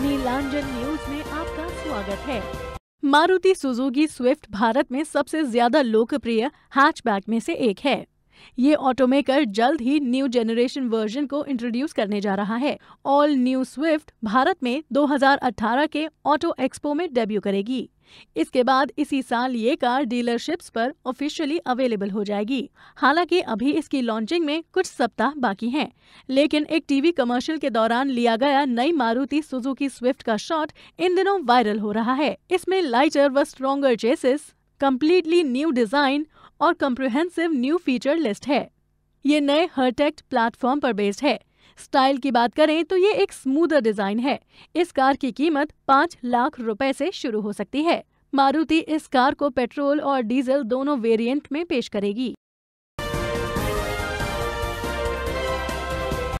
नीलांजन news में आपका स्वागत है मारुति सुजुकी स्विफ्ट भारत में सबसे ज्यादा लोकप्रिय हैचबैक में से एक है ये ऑटोमेकर जल्द ही न्यू जनरेशन वर्जन को इंट्रोड्यूस करने जा रहा है ऑल न्यू स्विफ्ट भारत में 2018 के ऑटो एक्सपो में डेब्यू करेगी इसके बाद इसी साल ये कार डीलरशिप्स पर ऑफिशियली अवेलेबल हो जाएगी हालांकि अभी इसकी लॉन्चिंग में कुछ सप्ताह बाकी हैं, लेकिन एक टीवी कमर्शियल के दौरान लिया गया नई मारुति सुजुकी स्विफ्ट का शॉट इन दिनों वायरल हो रहा है इसमें लाइटर व stronger chassis completely new design और कम्प्रिहेंसिव न्यू फीचर लिस्ट है ये नए हर्टेक्ट प्लेटफॉर्म पर बेस्ड है स्टाइल की बात करें तो ये एक स्मूदर डिजाइन है इस कार की कीमत पाँच लाख रुपए से शुरू हो सकती है मारुति इस कार को पेट्रोल और डीजल दोनों वेरिएंट में पेश करेगी